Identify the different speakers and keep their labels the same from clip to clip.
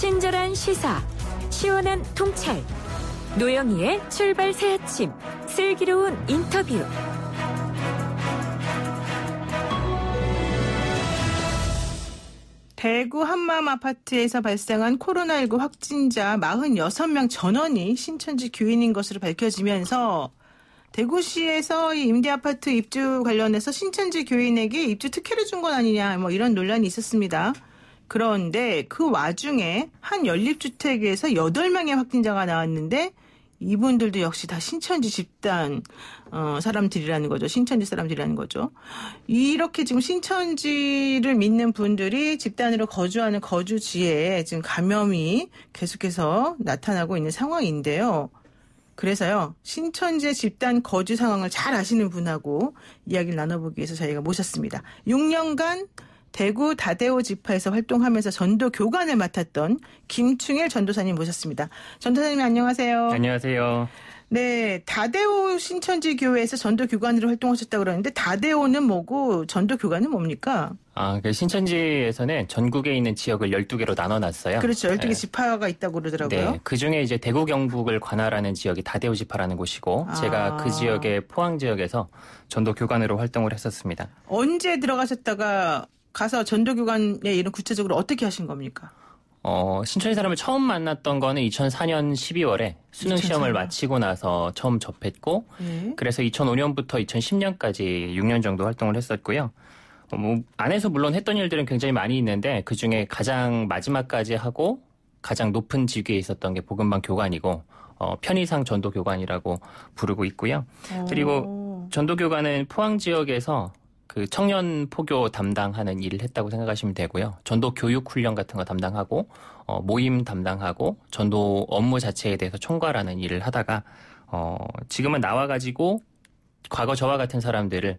Speaker 1: 친절한 시사, 시원한 통찰. 노영희의 출발 새 아침, 슬기로운 인터뷰.
Speaker 2: 대구 한마음 아파트에서 발생한 코로나19 확진자 46명 전원이 신천지 교인인 것으로 밝혀지면서 대구시에서 임대 아파트 입주 관련해서 신천지 교인에게 입주 특혜를 준 건 아니냐 뭐 이런 논란이 있었습니다. 그런데 그 와중에 한 연립주택에서 8명의 확진자가 나왔는데 이분들도 역시 다 신천지 집단 어, 사람들이라는 거죠. 신천지 사람들이라는 거죠. 이렇게 지금 신천지를 믿는 분들이 집단으로 거주하는 거주지에 지금 감염이 계속해서 나타나고 있는 상황인데요. 그래서요, 신천지 집단 거주 상황을 잘 아시는 분하고 이야기를 나눠보기 위해서 저희가 모셨습니다. 6년간 대구 다대오 지파에서 활동하면서 전도 교관을 맡았던 김충일 전도사님 모셨습니다. 전도사님 안녕하세요. 안녕하세요. 네, 다대오 신천지 교회에서 전도 교관으로 활동하셨다고 그러는데 다대오는 뭐고 전도 교관은 뭡니까?
Speaker 1: 아, 그 신천지에서는 전국에 있는 지역을 12개로 나눠 놨어요. 그렇죠.
Speaker 2: 12개 네. 지파가 있다고 그러더라고요. 네.
Speaker 1: 그중에 이제 대구 경북을 관할하는 지역이 다대오 지파라는 곳이고 아. 제가 그 지역의 포항 지역에서 전도 교관으로 활동을 했었습니다.
Speaker 2: 언제 들어가셨다가 가서 전도교관에
Speaker 1: 이런 구체적으로
Speaker 2: 어떻게 하신 겁니까?
Speaker 1: 어, 신천지 사람을 처음 만났던 거는 2004년 12월에 수능 시험을 마치고 나서 처음 접했고, 네. 그래서 2005년부터 2010년까지 6년 정도 활동을 했었고요. 어, 뭐, 안에서 물론 했던 일들은 굉장히 많이 있는데, 그 중에 가장 마지막까지 하고, 가장 높은 직위에 있었던 게 복음방 교관이고, 어, 편의상 전도교관이라고 부르고 있고요. 오. 그리고 전도교관은 포항 지역에서 그 청년 포교 담당하는 일을 했다고 생각하시면 되고요. 전도 교육 훈련 같은 거 담당하고 어, 모임 담당하고 전도 업무 자체에 대해서 총괄하는 일을 하다가 어, 지금은 나와 가지고 과거 저와 같은 사람들을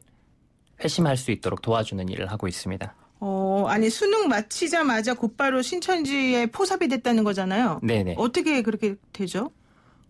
Speaker 1: 회심할 수 있도록 도와주는 일을 하고 있습니다.
Speaker 2: 어, 아니 수능 마치자마자 곧바로 신천지에 포섭이 됐다는 거잖아요. 네네. 어떻게 그렇게 되죠?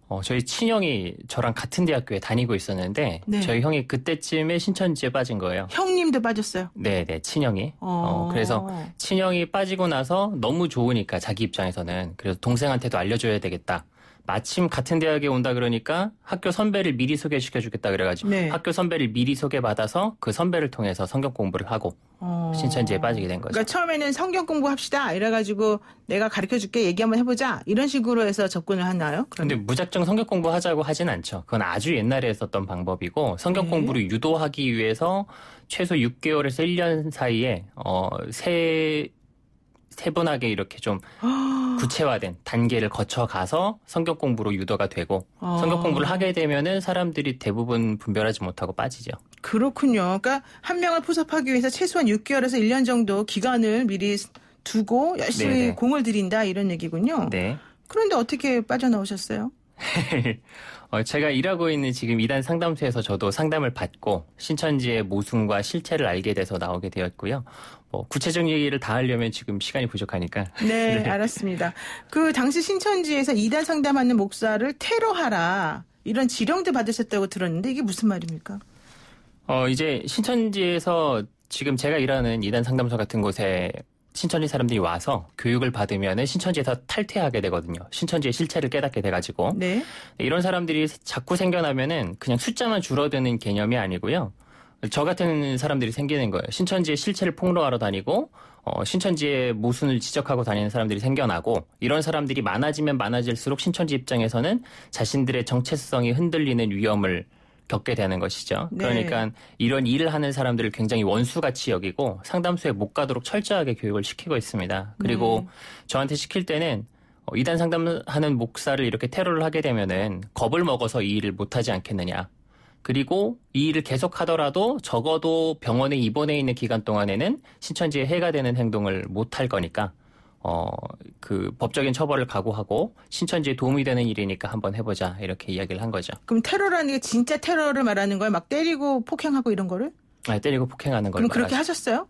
Speaker 1: 어, 저희 친형이 저랑 같은 대학교에 다니고 있었는데 네. 저희 형이 그때쯤에 신천지에 빠진 거예요.
Speaker 2: 형님도 빠졌어요.
Speaker 1: 네, 네, 친형이. 어. 어, 그래서 친형이 빠지고 나서 너무 좋으니까 자기 입장에서는 그래서 동생한테도 알려줘야 되겠다. 마침 같은 대학에 온다 그러니까 학교 선배를 미리 소개시켜 주겠다 그래가지고 네. 학교 선배를 미리 소개받아서 그 선배를 통해서 성경 공부를 하고 어... 신천지에 빠지게 된 거죠. 그러니까
Speaker 2: 처음에는 성경 공부합시다 이래가지고 내가 가르쳐 줄게 얘기 한번 해보자 이런 식으로 해서 접근을 하나요? 그런데
Speaker 1: 무작정 성경 공부하자고 하진 않죠. 그건 아주 옛날에 했었던 방법이고 성경 네. 공부를 유도하기 위해서 최소 6개월에서 1년 사이에 어세 세분하게 이렇게 좀 구체화된 단계를 거쳐가서 성격 공부로 유도가 되고 아. 성격 공부를 하게 되면은 사람들이 대부분 분별하지 못하고 빠지죠.
Speaker 2: 그렇군요. 그러니까 한 명을 포섭하기 위해서 최소한 6개월에서 1년 정도 기간을 미리 두고 열심히 네네. 네. 공을 들인다 이런 얘기군요. 네. 그런데 어떻게 빠져나오셨어요?
Speaker 1: 어, 제가 일하고 있는 지금 이단 상담소에서 저도 상담을 받고 신천지의 모순과 실체를 알게 돼서 나오게 되었고요. 뭐구체적 얘기를 다 하려면 지금 시간이 부족하니까.
Speaker 2: 네, 네. 알았습니다. 그 당시 신천지에서 이단 상담하는 목사를 테러하라 이런 지령도 받으셨다고 들었는데 이게 무슨 말입니까?
Speaker 1: 어, 이제 신천지에서 지금 제가 일하는 이단 상담소 같은 곳에 신천지 사람들이 와서 교육을 받으면 은 신천지에서 탈퇴하게 되거든요. 신천지의 실체를 깨닫게 돼가지고 네. 네. 이런 사람들이 자꾸 생겨나면은 그냥 숫자만 줄어드는 개념이 아니고요. 저 같은 사람들이 생기는 거예요. 신천지의 실체를 폭로하러 다니고 어, 신천지의 모순을 지적하고 다니는 사람들이 생겨나고 이런 사람들이 많아지면 많아질수록 신천지 입장에서는 자신들의 정체성이 흔들리는 위험을 겪게 되는 것이죠. 네. 그러니까 이런 일을 하는 사람들을 굉장히 원수같이 여기고 상담소에 못 가도록 철저하게 교육을 시키고 있습니다. 그리고 네. 저한테 시킬 때는 어, 이단 상담하는 목사를 이렇게 테러를 하게 되면은 겁을 먹어서 이 일을 못하지 않겠느냐. 그리고 이 일을 계속 하더라도 적어도 병원에 입원해 있는 기간 동안에는 신천지에 해가 되는 행동을 못 할 거니까 어, 그 법적인 처벌을 각오하고 신천지에 도움이 되는 일이니까 한번 해보자 이렇게 이야기를 한 거죠.
Speaker 2: 그럼 테러라는 게 진짜 테러를 말하는 거예요? 막 때리고 폭행하고 이런 거를?
Speaker 1: 아, 때리고 폭행하는 걸. 그럼 말하죠. 그렇게 하셨어요?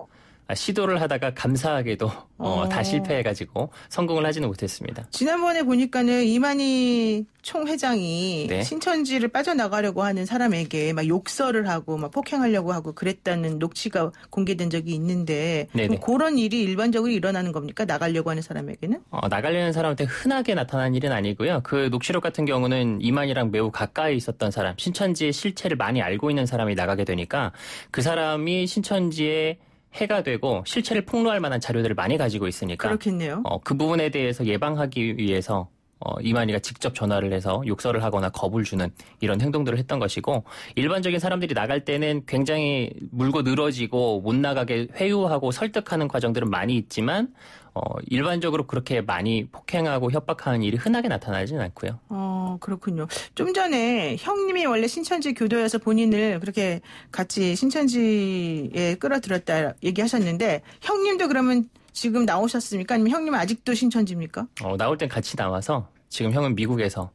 Speaker 1: 아, 시도를 하다가 감사하게도 어, 어, 다 실패해가지고 성공을 하지는 못했습니다.
Speaker 2: 지난번에 보니까는 이만희 총회장이 네. 신천지를 빠져나가려고 하는 사람에게 막 욕설을 하고 막 폭행하려고 하고 그랬다는 녹취가 공개된 적이 있는데 그런 일이 일반적으로 일어나는 겁니까? 나가려고 하는 사람에게는?
Speaker 1: 어, 나가려는 사람한테 흔하게 나타난 일은 아니고요. 그 녹취록 같은 경우는 이만희랑 매우 가까이 있었던 사람, 신천지의 실체를 많이 알고 있는 사람이 나가게 되니까 그 사람이 신천지에 해가 되고 실체를 폭로할 만한 자료들을 많이 가지고 있으니까 그렇겠네요. 어, 그 부분에 대해서 예방하기 위해서 어, 이만희가 직접 전화를 해서 욕설을 하거나 겁을 주는 이런 행동들을 했던 것이고 일반적인 사람들이 나갈 때는 굉장히 물고 늘어지고 못 나가게 회유하고 설득하는 과정들은 많이 있지만 어, 일반적으로 그렇게 많이 폭행하고 협박하는 일이 흔하게 나타나지는 않고요.
Speaker 2: 어 그렇군요. 좀 전에 형님이 원래 신천지 교도여서 본인을 그렇게 같이 신천지에 끌어들였다 얘기하셨는데 형님도 그러면 지금 나오셨습니까? 아니면 형님 아직도 신천지입니까?
Speaker 1: 어, 나올 땐 같이 나와서 지금 형은 미국에서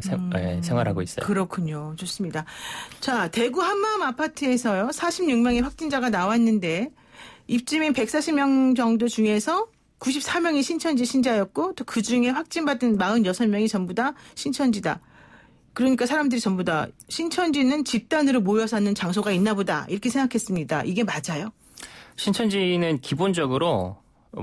Speaker 1: 세, 음, 네, 생활하고 있어요.
Speaker 2: 그렇군요. 좋습니다. 자, 대구 한마음 아파트에서요. 46명의 확진자가 나왔는데 입주민 140명 정도 중에서 94명이 신천지 신자였고 또 그중에 확진받은 46명이 전부 다 신천지다. 그러니까 사람들이 전부 다 신천지는 집단으로 모여 사는 장소가 있나 보다 이렇게 생각했습니다. 이게 맞아요?
Speaker 1: 신천지는 기본적으로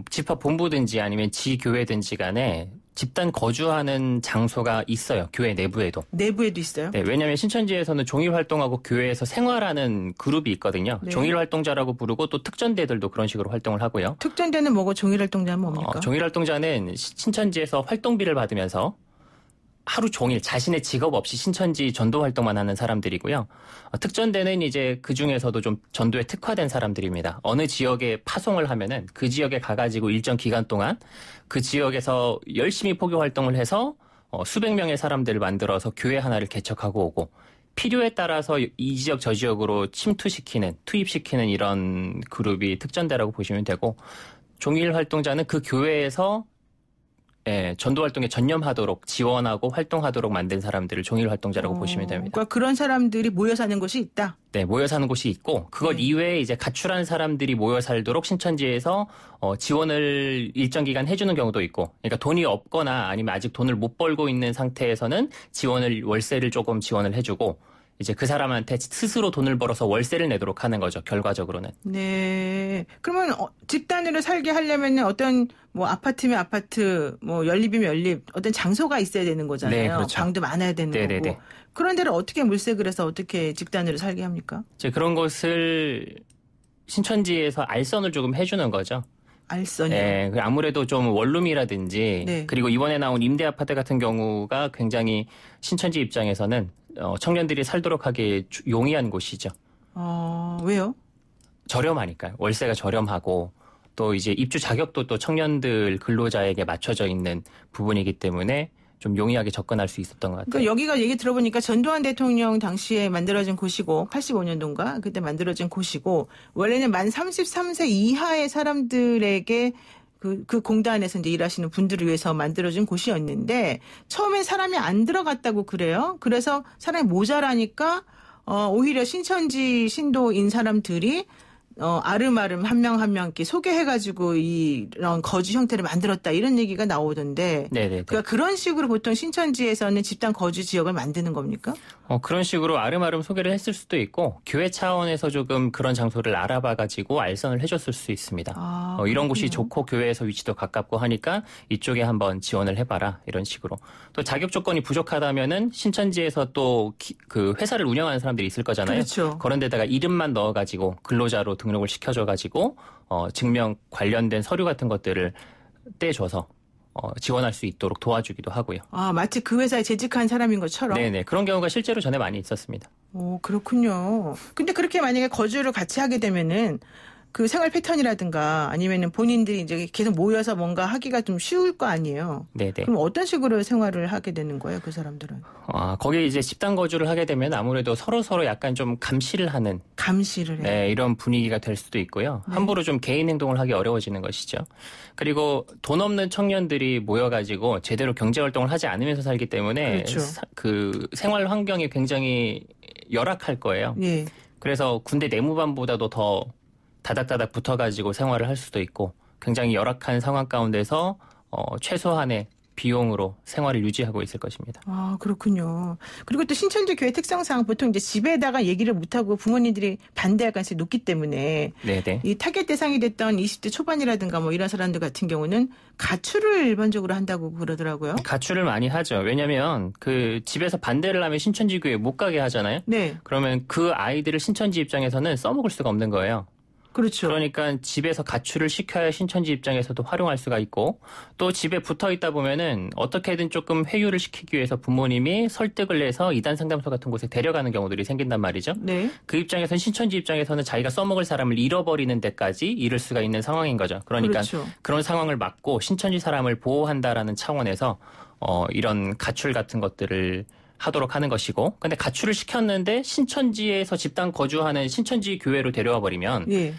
Speaker 1: 집합 본부든지 아니면 지교회든지 간에 집단 거주하는 장소가 있어요. 교회 내부에도.
Speaker 2: 내부에도 있어요?
Speaker 1: 네, 왜냐하면 신천지에서는 종일 활동하고 교회에서 생활하는 그룹이 있거든요. 네. 종일 활동자라고 부르고 또 특전대들도 그런 식으로 활동을 하고요.
Speaker 2: 특전대는 뭐고 종일 활동자는 뭡니까? 어,
Speaker 1: 종일 활동자는 신천지에서 활동비를 받으면서 하루 종일 자신의 직업 없이 신천지 전도 활동만 하는 사람들이고요. 어, 특전대는 이제 그 중에서도 좀 전도에 특화된 사람들입니다. 어느 지역에 파송을 하면은 그 지역에 가가지고 일정 기간 동안 그 지역에서 열심히 포교 활동을 해서 어, 수백 명의 사람들을 만들어서 교회 하나를 개척하고 오고 필요에 따라서 이 지역 저 지역으로 침투시키는 투입시키는 이런 그룹이 특전대라고 보시면 되고 종일 활동자는 그 교회에서 예, 전도 활동에 전념하도록 지원하고 활동하도록 만든 사람들을 종일 활동자라고 어, 보시면 됩니다.
Speaker 2: 그러니까 그런 사람들이 모여 사는 곳이 있다.
Speaker 1: 네, 모여 사는 곳이 있고 그것 네. 이외에 이제 가출한 사람들이 모여 살도록 신천지에서 어, 지원을 일정 기간 해주는 경우도 있고, 그러니까 돈이 없거나 아니면 아직 돈을 못 벌고 있는 상태에서는 지원을 월세를 조금 지원을 해주고. 이제 그 사람한테 스스로 돈을 벌어서 월세를 내도록 하는 거죠. 결과적으로는.
Speaker 2: 네. 그러면 어, 집단으로 살게 하려면 어떤 뭐 아파트면 아파트, 뭐 연립이면 연립, 어떤 장소가 있어야 되는 거잖아요. 네, 그렇죠. 방도 많아야 되는 네네네. 네, 거고. 네. 그런 데를 어떻게 물색을 해서 어떻게 집단으로 살게 합니까?
Speaker 1: 이제 그런 것을 신천지에서 알선을 조금 해주는 거죠. 알선이요. 네, 아무래도 좀 원룸이라든지 네. 그리고 이번에 나온 임대 아파트 같은 경우가 굉장히 신천지 입장에서는 어, 청년들이 살도록 하기 용이한 곳이죠.
Speaker 2: 어, 왜요?
Speaker 1: 저렴하니까요. 월세가 저렴하고 또 이제 입주 자격도 또 청년들 근로자에게 맞춰져 있는 부분이기 때문에 좀 용이하게 접근할 수 있었던 것 같아요. 그러니까
Speaker 2: 여기가 얘기 들어보니까 전두환 대통령 당시에 만들어진 곳이고 85년도인가 그때 만들어진 곳이고 원래는 만 33세 이하의 사람들에게 그, 그 공단에서 이제 일하시는 분들을 위해서 만들어진 곳이었는데 처음에 사람이 안 들어갔다고 그래요. 그래서 사람이 모자라니까 어, 오히려 신천지 신도인 사람들이 어, 아름아름 한 명 한명께 소개해가지고 이런 거주 형태를 만들었다 이런 얘기가 나오던데. 네네. 네, 네. 그러니까 그런 식으로 보통 신천지에서는 집단 거주 지역을 만드는 겁니까?
Speaker 1: 어, 그런 식으로 아름아름 소개를 했을 수도 있고 교회 차원에서 조금 그런 장소를 알아봐 가지고 알선을 해줬을 수 있습니다. 아, 어, 이런 그렇군요. 곳이 좋고 교회에서 위치도 가깝고 하니까 이쪽에 한번 지원을 해봐라 이런 식으로 또 자격 조건이 부족하다면은 신천지에서 또 그 회사를 운영하는 사람들이 있을 거잖아요. 그렇죠. 그런 데다가 이름만 넣어 가지고 근로자로 등록을 시켜줘 가지고 어, 증명 관련된 서류 같은 것들을 떼줘서 어, 지원할 수 있도록 도와주기도 하고요.
Speaker 2: 아, 마치 그 회사에 재직한 사람인 것처럼? 네네.
Speaker 1: 그런 경우가 실제로 전에 많이 있었습니다.
Speaker 2: 오, 그렇군요. 근데 그렇게 만약에 거주를 같이 하게 되면은 그 생활 패턴이라든가 아니면은 본인들이 이제 계속 모여서 뭔가 하기가 좀 쉬울 거 아니에요. 네네. 네. 그럼 어떤 식으로 생활을 하게 되는 거예요, 그 사람들은?
Speaker 1: 아, 거기에 이제 집단 거주를 하게 되면 아무래도 서로 서로 약간 좀 감시를 하는 감시를 해 네, 이런 분위기가 될 수도 있고요. 네. 함부로 좀 개인 행동을 하기 어려워지는 것이죠. 그리고 돈 없는 청년들이 모여 가지고 제대로 경제 활동을 하지 않으면서 살기 때문에 그렇죠. 사, 그 생활 환경이 굉장히 열악할 거예요. 네. 그래서 군대 내무반보다도 더 다닥다닥 붙어가지고 생활을 할 수도 있고 굉장히 열악한 상황 가운데서 어, 최소한의 비용으로 생활을 유지하고 있을 것입니다.
Speaker 2: 아 그렇군요. 그리고 또 신천지 교회 특성상 보통 이제 집에다가 얘기를 못하고 부모님들이 반대할 가능성이 높기 때문에 네네. 이 타겟 대상이 됐던 20대 초반이라든가 뭐 이런 사람들 같은 경우는 가출을 일반적으로 한다고 그러더라고요.
Speaker 1: 가출을 많이 하죠. 왜냐하면 그 집에서 반대를 하면 신천지 교회 못 가게 하잖아요. 네. 그러면 그 아이들을 신천지 입장에서는 써먹을 수가 없는 거예요. 그렇죠. 그러니까 집에서 가출을 시켜야 신천지 입장에서도 활용할 수가 있고 또 집에 붙어 있다 보면은 어떻게든 조금 회유를 시키기 위해서 부모님이 설득을 해서 이단 상담소 같은 곳에 데려가는 경우들이 생긴단 말이죠. 네. 그 입장에서는 신천지 입장에서는 자기가 써먹을 사람을 잃어버리는 데까지 이를 수가 있는 상황인 거죠. 그러니까 그렇죠. 그런 상황을 막고 신천지 사람을 보호한다라는 차원에서 어 이런 가출 같은 것들을 하도록 하는 것이고 근데 가출을 시켰는데 신천지에서 집단 거주하는 신천지 교회로 데려와 버리면 예.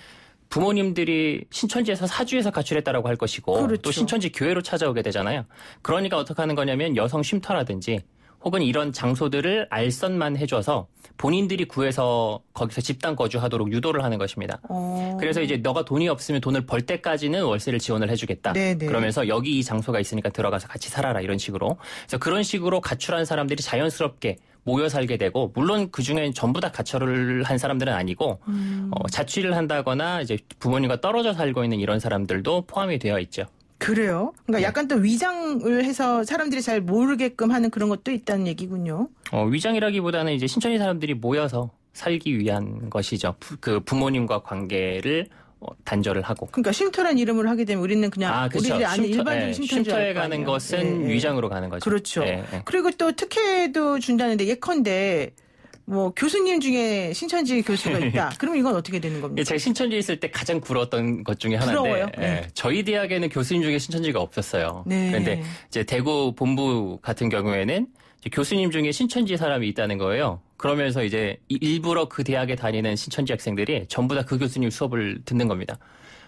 Speaker 1: 부모님들이 신천지에서 사주에서 가출했다라고 할 것이고 그렇죠. 또 신천지 교회로 찾아오게 되잖아요. 그러니까 어떻게 하는 거냐면 여성 쉼터라든지 혹은 이런 장소들을 알선만 해줘서 본인들이 구해서 거기서 집단 거주하도록 유도를 하는 것입니다. 어... 그래서 이제 너가 돈이 없으면 돈을 벌 때까지는 월세를 지원을 해주겠다. 네네. 네. 그러면서 여기 이 장소가 있으니까 들어가서 같이 살아라 이런 식으로. 그래서 그런 식으로 가출한 사람들이 자연스럽게 모여 살게 되고 물론 그중엔 전부 다 가출을 한 사람들은 아니고 음... 어, 자취를 한다거나 이제 부모님과 떨어져 살고 있는 이런 사람들도 포함이 되어 있죠.
Speaker 2: 그래요? 그러니까 네. 약간 또 위장을 해서 사람들이 잘 모르게끔 하는 그런 것도 있다는 얘기군요.
Speaker 1: 어, 위장이라기보다는 이제 신천지 사람들이 모여서 살기 위한 것이죠. 그 부모님과 관계를 어, 단절을 하고.
Speaker 2: 그러니까 쉼터란 이름을 하게 되면 우리는 그냥 아, 그렇죠. 우리들이 아닌 쉼터, 일반적인 예, 쉼터에 가는 것은
Speaker 1: 예, 위장으로 가는 거죠. 그렇죠. 예, 예.
Speaker 2: 그리고 또 특혜도 준다는데 예컨대 뭐 교수님 중에 신천지 교수가 있다. 그러면 이건 어떻게 되는 겁니까?
Speaker 1: 제가 신천지에 있을 때 가장 부러웠던 것 중에 하나인데 부러워요? 네. 예, 저희 대학에는 교수님 중에 신천지가 없었어요. 네. 그런데 이제 대구 본부 같은 경우에는 이제 교수님 중에 신천지 사람이 있다는 거예요. 그러면서 이제 일부러 그 대학에 다니는 신천지 학생들이 전부 다 그 교수님 수업을 듣는 겁니다.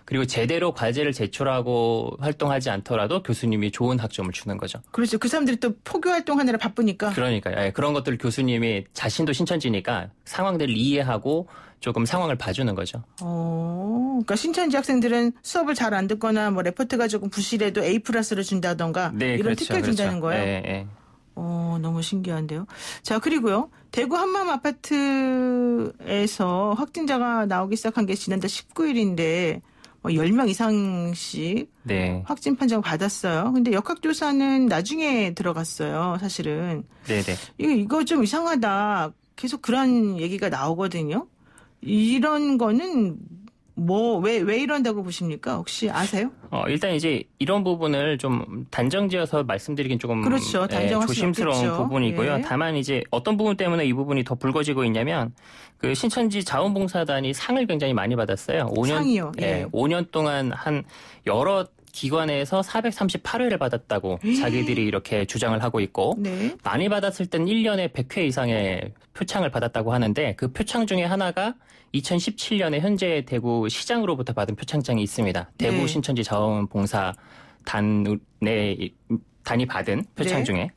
Speaker 1: 그리고 제대로 과제를 제출하고 활동하지 않더라도 교수님이 좋은 학점을 주는 거죠. 그렇죠. 그 사람들이 또 포교 활동하느라 바쁘니까. 그러니까 예, 그런 것들 을 교수님이 자신도 신천지니까 상황들을 이해하고 조금 상황을 봐주는 거죠.
Speaker 2: 어, 그러니까 신천지 학생들은 수업을 잘 안 듣거나 뭐 레포트가 조금 부실해도 A 플러스를 준다던가 네, 이런 그렇죠, 특혜 그렇죠. 준다는 거예요. 예, 예. 어, 너무 신기한데요. 자, 그리고요. 대구 한남 아파트에서 확진자가 나오기 시작한 게 지난달 19일인데 뭐 어, 10명 이상씩 네. 확진 판정 받았어요. 근데 역학조사는 나중에 들어갔어요, 사실은. 네네. 이거, 이거 좀 이상하다. 계속 그런 얘기가 나오거든요. 이런 거는 뭐, 왜, 왜 이런다고 보십니까? 혹시 아세요?
Speaker 1: 어, 일단 이제 이런 부분을 좀 단정 지어서 말씀드리긴 조금 그렇죠. 예, 조심스러운 없겠죠. 부분이고요. 예. 다만 이제 어떤 부분 때문에 이 부분이 더 불거지고 있냐면 그 신천지 자원봉사단이 상을 굉장히 많이 받았어요. 5년 상이요. 예. 예, 5년 동안 한 여러 기관에서 438회를 받았다고 예. 자기들이 이렇게 주장을 하고 있고 네. 많이 받았을 땐 1년에 100회 이상의 표창을 받았다고 하는데 그 표창 중에 하나가 2017년에 현재 대구 시장으로부터 받은 표창장이 있습니다. 네. 대구 네. 신천지 자원봉사 단 내 단이 받은 표창 네. 중에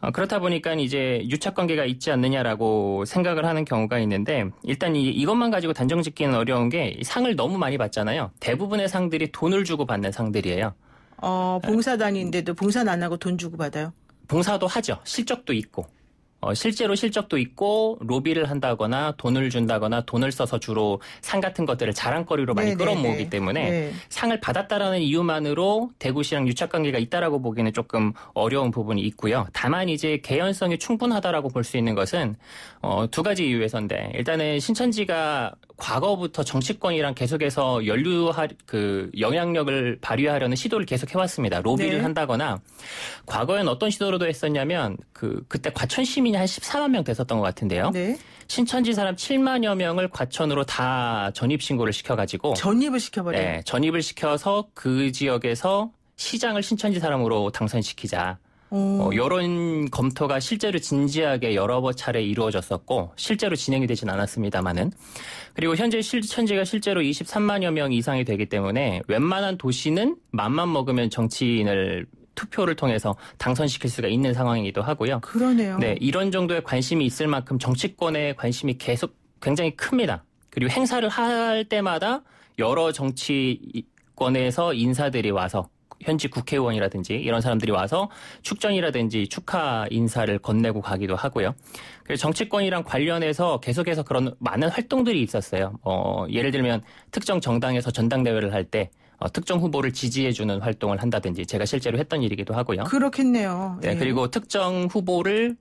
Speaker 1: 어, 그렇다 보니까 이제 유착 관계가 있지 않느냐라고 생각을 하는 경우가 있는데 일단 이, 이것만 가지고 단정 짓기는 어려운 게 상을 너무 많이 받잖아요. 대부분의 상들이 돈을 주고 받는 상들이에요.
Speaker 2: 어, 봉사단인데도 봉사는 안 하고 돈 주고 받아요?
Speaker 1: 봉사도 하죠. 실적도 있고. 어, 실제로 실적도 있고 로비를 한다거나 돈을 준다거나 돈을 써서 주로 상 같은 것들을 자랑거리로 많이 네 끌어모으기 때문에 네. 상을 받았다라는 이유만으로 대구시랑 유착관계가 있다라고 보기는 조금 어려운 부분이 있고요. 다만 이제 개연성이 충분하다라고 볼 수 있는 것은 어, 두 가지 이유에서인데 일단은 신천지가 과거부터 정치권이랑 계속해서 연류할 그 영향력을 발휘하려는 시도를 계속 해왔습니다. 로비를 네. 한다거나 과거엔 어떤 시도로도 했었냐면 그 그때 과천시민 시민이 한 14만 명 됐었던 것 같은데요. 네. 신천지 사람 7만여 명을 과천으로 다 전입 신고를 시켜가지고 전입을 시켜버려. 네, 전입을 시켜서 그 지역에서 시장을 신천지 사람으로 당선시키자. 어, 여론 검토가 실제로 진지하게 여러 번 차례 이루어졌었고 실제로 진행이 되진 않았습니다만은 그리고 현재 실천지가 실제로 23만여 명 이상이 되기 때문에 웬만한 도시는 맘만 먹으면 정치인을 투표를 통해서 당선시킬 수가 있는 상황이기도 하고요.
Speaker 2: 그러네요. 네,
Speaker 1: 이런 정도의 관심이 있을 만큼 정치권에 관심이 계속 굉장히 큽니다. 그리고 행사를 할 때마다 여러 정치권에서 인사들이 와서 현지 국회의원이라든지 이런 사람들이 와서 축전이라든지 축하 인사를 건네고 가기도 하고요. 그리고 정치권이랑 관련해서 계속해서 그런 많은 활동들이 있었어요. 어, 예를 들면 특정 정당에서 전당대회를 할때 어, 특정 후보를 지지해주는 활동을 한다든지 제가 실제로 했던 일이기도 하고요.
Speaker 2: 그렇겠네요. 네, 예.
Speaker 1: 그리고 특정 후보를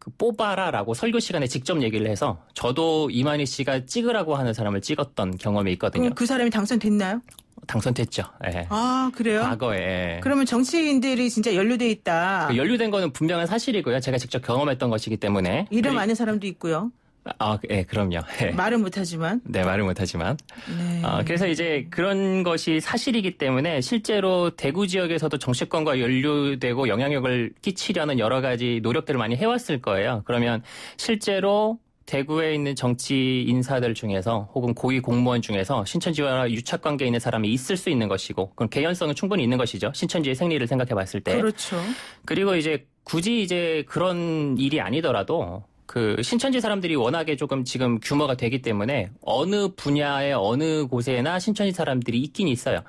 Speaker 1: 그 뽑아라라고 설교 시간에 직접 얘기를 해서 저도 이만희 씨가 찍으라고 하는 사람을 찍었던 경험이 있거든요. 그 사람이 당선됐나요? 어, 당선됐죠. 예. 아 그래요? 과거에. 예. 그러면
Speaker 2: 정치인들이 진짜 연루돼 있다. 그
Speaker 1: 연루된 거는 분명한 사실이고요. 제가 직접 경험했던 것이기 때문에. 이름 아는
Speaker 2: 사람도 있고요.
Speaker 1: 아, 예, 그럼요. 예. 말은 못하지만. 네, 말을 못하지만. 네. 아, 그래서 이제 그런 것이 사실이기 때문에 실제로 대구 지역에서도 정치권과 연루되고 영향력을 끼치려는 여러 가지 노력들을 많이 해왔을 거예요. 그러면 실제로 대구에 있는 정치 인사들 중에서 혹은 고위 공무원 중에서 신천지와 유착 관계에 있는 사람이 있을 수 있는 것이고 그럼 개연성은 충분히 있는 것이죠. 신천지의 생리를 생각해 봤을 때. 그렇죠. 그리고 이제 굳이 이제 그런 일이 아니더라도 그 신천지 사람들이 워낙에 조금 지금 규모가 되기 때문에 어느 분야에 어느 곳에나 신천지 사람들이 있긴 있어요.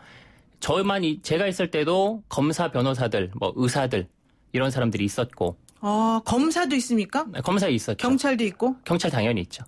Speaker 1: 저만 이, 제가 있을 때도 검사 변호사들 뭐 의사들 이런 사람들이 있었고
Speaker 2: 아 검사도 있습니까? 네,
Speaker 1: 검사 있었죠. 경찰도 있고 경찰 당연히 있죠.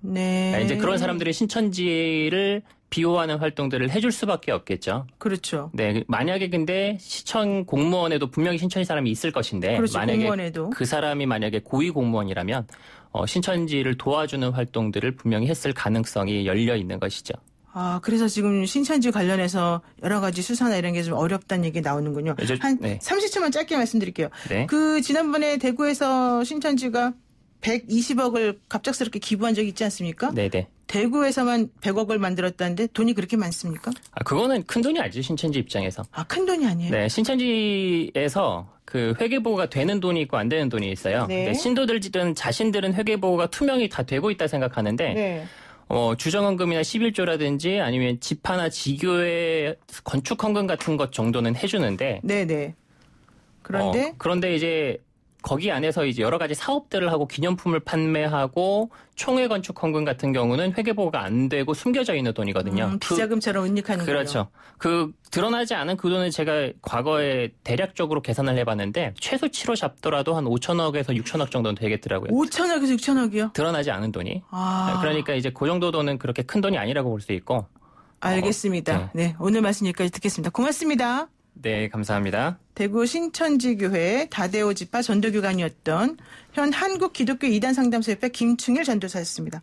Speaker 2: 네. 그 이제 그런 사람들의
Speaker 1: 신천지를 비호하는 활동들을 해줄 수밖에 없겠죠. 그렇죠. 네, 만약에 근데 시청 공무원에도 분명히 신천지 사람이 있을 것인데 그렇죠, 만약에 공무원에도. 그 사람이 만약에 고위 공무원이라면 어, 신천지를 도와주는 활동들을 분명히 했을 가능성이 열려 있는 것이죠.
Speaker 2: 아, 그래서 지금 신천지 관련해서 여러 가지 수사나 이런 게 좀 어렵다는 얘기 나오는군요. 네, 저, 한 네. 30초만 짧게 말씀드릴게요. 네. 그 지난번에 대구에서 신천지가 120억을 갑작스럽게 기부한 적이 있지 않습니까? 네네. 네. 대구에서만 100억을 만들었다는데 돈이 그렇게 많습니까?
Speaker 1: 아, 그거는 큰 돈이 아니죠. 신천지 입장에서. 아,
Speaker 2: 큰 돈이 아니에요?
Speaker 1: 네. 신천지에서 그 회계보호가 되는 돈이 있고 안 되는 돈이 있어요. 네. 네, 신도들은 자신들은 회계보호가 투명히다 되고 있다 생각하는데 네. 어, 주정원금이나 11조라든지 아니면 집 하나 지교의 건축헌금 같은 것 정도는 해주는데. 네네. 네. 그런데? 어, 그런데 이제 거기 안에서 이제 여러 가지 사업들을 하고 기념품을 판매하고 총회 건축 헌금 같은 경우는 회계보고가 안 되고 숨겨져 있는 돈이거든요. 음, 비자금처럼 그 은닉하는 그, 그렇죠. 그 드러나지 않은 그 돈을 제가 과거에 대략적으로 계산을 해봤는데 최소7로 잡더라도 한 5천억에서 6천억 정도는 되겠더라고요.
Speaker 2: 5천억에서 6천억이요? 드러나지 않은 돈이. 아... 네,
Speaker 1: 그러니까 이제 그 정도 돈은 그렇게 큰 돈이 아니라고 볼 수 있고.
Speaker 2: 알겠습니다. 어, 네. 네. 오늘 말씀 여기까지 듣겠습니다. 고맙습니다.
Speaker 1: 네, 감사합니다.
Speaker 2: 대구 신천지교회 다데오 지파 전도교관이었던 현 한국기독교 이단상담소협회 김충일 전도사였습니다.